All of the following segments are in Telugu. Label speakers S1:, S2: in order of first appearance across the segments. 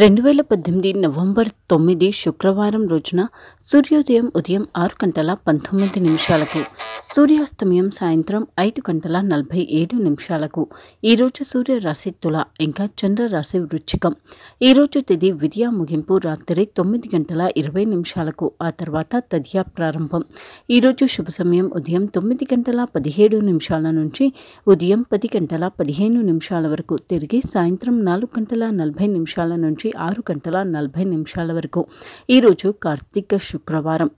S1: రెండు వేల పద్దెనిమిది నవంబర్ తొమ్మిది శుక్రవారం రోజున సూర్యోదయం ఉదయం ఆరు గంటల పంతొమ్మిది నిమిషాలకు సూర్యాస్తమయం సాయంత్రం ఐదు గంటల నలభై ఏడు నిమిషాలకు ఈరోజు సూర్యరాశి తుల ఇంకా చంద్రరాశి వృచ్చికం ఈరోజు తిది విద్యా ముగింపు రాత్రి తొమ్మిది గంటల ఇరవై నిమిషాలకు ఆ తర్వాత తదియా ప్రారంభం ఈరోజు శుభ సమయం ఉదయం తొమ్మిది గంటల పదిహేడు నిమిషాల నుంచి ఉదయం పది గంటల పదిహేను నిమిషాల వరకు తిరిగి సాయంత్రం నాలుగు గంటల నలభై నిమిషాల నుంచి నుంచి ఆరు గంటల నలభై నిమిషాల వరకు ఈరోజు కార్తీక శుక్రవారం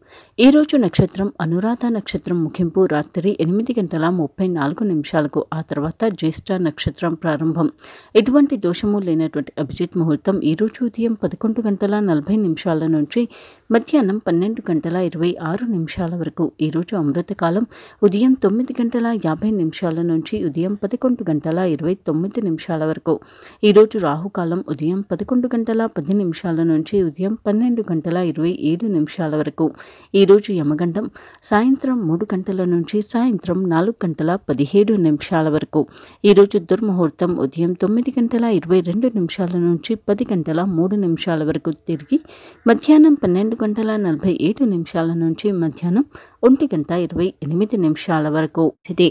S1: ఈరోజు నక్షత్రం అనురాధ నక్షత్రం ముగింపు రాత్రి ఎనిమిది గంటల ముప్పై నాలుగు నిమిషాలకు ఆ తర్వాత జ్యేష్ఠ నక్షత్రం ప్రారంభం ఎటువంటి దోషము లేనటువంటి అభిజిత్ ముహూర్తం ఈరోజు ఉదయం పదకొండు గంటల నలభై నిమిషాల నుంచి మధ్యాహ్నం పన్నెండు గంటల ఇరవై ఆరు నిమిషాల వరకు ఈరోజు అమృతకాలం ఉదయం తొమ్మిది గంటల యాభై నిమిషాల నుంచి ఉదయం పదకొండు గంటల ఇరవై తొమ్మిది నిమిషాల వరకు ఈరోజు రాహుకాలం ఉదయం పదకొండు గంటల పది నిమిషాల నుంచి ఉదయం పన్నెండు గంటల ఇరవై ఏడు నిమిషాల వరకు ఈరోజు యమగండం సాయంత్రం మూడు గంటల నుంచి సాయంత్రం నాలుగు గంటల పదిహేడు నిమిషాల వరకు ఈరోజు దుర్ముహూర్తం ఉదయం తొమ్మిది గంటల ఇరవై రెండు నిమిషాల నుంచి పది గంటల మూడు నిమిషాల వరకు తిరిగి మధ్యాహ్నం పన్నెండు గంటల నలభై ఏడు నిమిషాల నుంచి మధ్యాహ్నం ఒంటి గంట ఇరవై ఎనిమిది నిమిషాల వరకు ఇది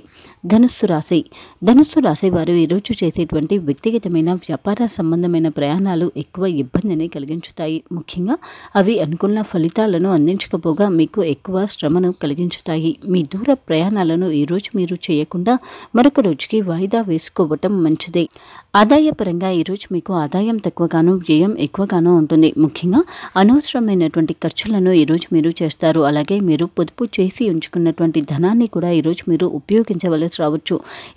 S1: ధనుస్సు రాశి ధనుస్సు రాశి వారు ఈరోజు చేసేటువంటి వ్యక్తిగతమైన వ్యాపార సంబంధమైన ప్రయాణాలు ఎక్కువ ఇబ్బందిని కలిగించుతాయి ముఖ్యంగా అవి అనుకున్న ఫలితాలను అందించకపోగా మీకు ఎక్కువ శ్రమను కలిగించుతాయి మీ దూర ప్రయాణాలను ఈరోజు మీరు చేయకుండా మరొక రోజుకి వాయిదా వేసుకోవటం మంచిదే ఆదాయపరంగా ఈరోజు మీకు ఆదాయం తక్కువగాను వ్యయం ఎక్కువగానూ ఉంటుంది ముఖ్యంగా అనవసరమైనటువంటి ఖర్చులను ఈరోజు మీరు చేస్తారు అలాగే మీరు పొదుపు చేసి ఉంచుకున్నటువంటి ధనాన్ని కూడా ఈరోజు మీరు ఉపయోగించవలసి రావచ్చు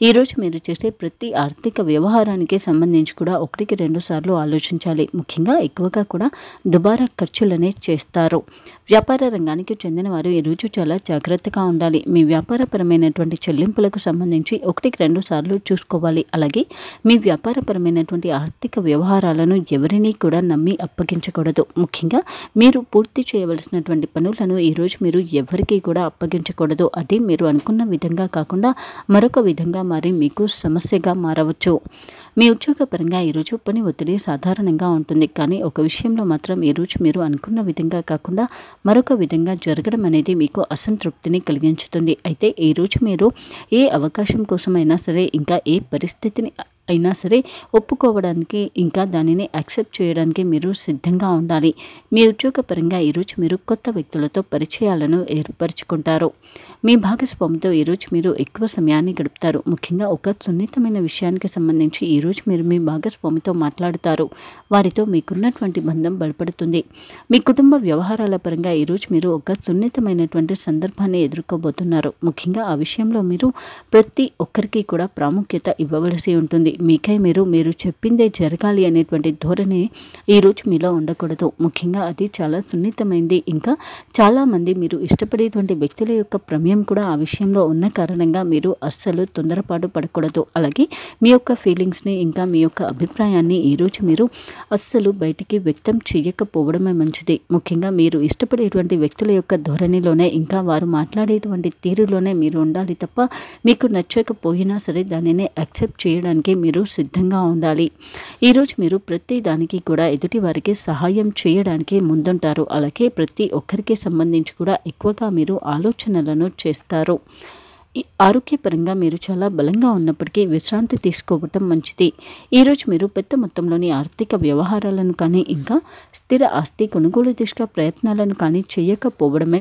S1: ఈరోజు మీరు చేసే ప్రతి ఆర్థిక వ్యవహారానికి సంబంధించి కూడా ఒకటికి రెండు సార్లు ఆలోచించాలి ముఖ్యంగా ఎక్కువగా కూడా దుబారా ఖర్చులనే చేస్తారు వ్యాపార రంగానికి చెందిన వారు ఈరోజు చాలా జాగ్రత్తగా ఉండాలి మీ వ్యాపారపరమైనటువంటి చెల్లింపులకు సంబంధించి ఒకటికి రెండు సార్లు చూసుకోవాలి అలాగే మీ వ్యాపారపరమైనటువంటి ఆర్థిక వ్యవహారాలను ఎవరినీ కూడా నమ్మి అప్పగించకూడదు ముఖ్యంగా మీరు పూర్తి పూర్తి చేయవలసినటువంటి పనులను ఈరోజు మీరు ఎవరికీ కూడా అప్పగించకూడదు అది మీరు అనుకున్న విధంగా కాకుండా మరొక విధంగా మారి మీకు సమస్యగా మారవచ్చు మీ ఉద్యోగపరంగా ఈరోజు పని ఒత్తిడి సాధారణంగా ఉంటుంది కానీ ఒక విషయంలో మాత్రం ఈరోజు మీరు అనుకున్న విధంగా కాకుండా మరొక విధంగా జరగడం అనేది మీకు అసంతృప్తిని కలిగించుతుంది అయితే ఈరోజు మీరు ఏ అవకాశం కోసమైనా సరే ఇంకా ఏ పరిస్థితిని అయినా సరే ఒప్పుకోవడానికి ఇంకా దానిని యాక్సెప్ట్ చేయడానికి మీరు సిద్ధంగా ఉండాలి మీ ఉద్యోగపరంగా ఈరోజు మీరు కొత్త వ్యక్తులతో పరిచయాలను ఏర్పరచుకుంటారు మీ భాగస్వామితో ఈరోజు మీరు ఎక్కువ సమయాన్ని గడుపుతారు ముఖ్యంగా ఒక సున్నితమైన విషయానికి సంబంధించి ఈరోజు మీరు మీ భాగస్వామితో మాట్లాడుతారు వారితో మీకున్నటువంటి బంధం బలపడుతుంది మీ కుటుంబ వ్యవహారాల పరంగా ఈరోజు మీరు ఒక సున్నితమైనటువంటి సందర్భాన్ని ఎదుర్కోబోతున్నారు ముఖ్యంగా ఆ విషయంలో మీరు ప్రతి ఒక్కరికి కూడా ప్రాముఖ్యత ఇవ్వవలసి ఉంటుంది మీకై మీరు మీరు చెప్పిందే జరగాలి అనేటువంటి ధోరణి ఈరోజు మీలో ఉండకూడదు ముఖ్యంగా అది చాలా సున్నితమైంది ఇంకా చాలామంది మీరు ఇష్టపడేటువంటి వ్యక్తుల యొక్క ప్రమేయం కూడా ఆ విషయంలో ఉన్న కారణంగా మీరు అస్సలు తొందరపాటు పడకూడదు అలాగే మీ యొక్క ఫీలింగ్స్ని ఇంకా మీ యొక్క అభిప్రాయాన్ని ఈరోజు మీరు అస్సలు బయటికి వ్యక్తం చేయకపోవడమే మంచిది ముఖ్యంగా మీరు ఇష్టపడేటువంటి వ్యక్తుల యొక్క ధోరణిలోనే ఇంకా వారు మాట్లాడేటువంటి తీరులోనే మీరు ఉండాలి తప్ప మీకు నచ్చకపోయినా సరే దానిని యాక్సెప్ట్ చేయడానికి మీరు సిద్ధంగా ఉండాలి ఈరోజు మీరు ప్రతి దానికి కూడా ఎదుటి వారికి సహాయం చేయడానికి ముందుంటారు అలాగే ప్రతి ఒక్కరికి సంబంధించి కూడా ఎక్కువగా మీరు ఆలోచనలను చేస్తారు ఆరోగ్యపరంగా మీరు చాలా బలంగా ఉన్నప్పటికీ విశ్రాంతి తీసుకోవటం మంచిది ఈరోజు మీరు పెద్ద మొత్తంలోని ఆర్థిక వ్యవహారాలను కానీ ఇంకా స్థిర ఆస్తి కొనుగోలు దిశగా ప్రయత్నాలను కానీ చేయకపోవడమే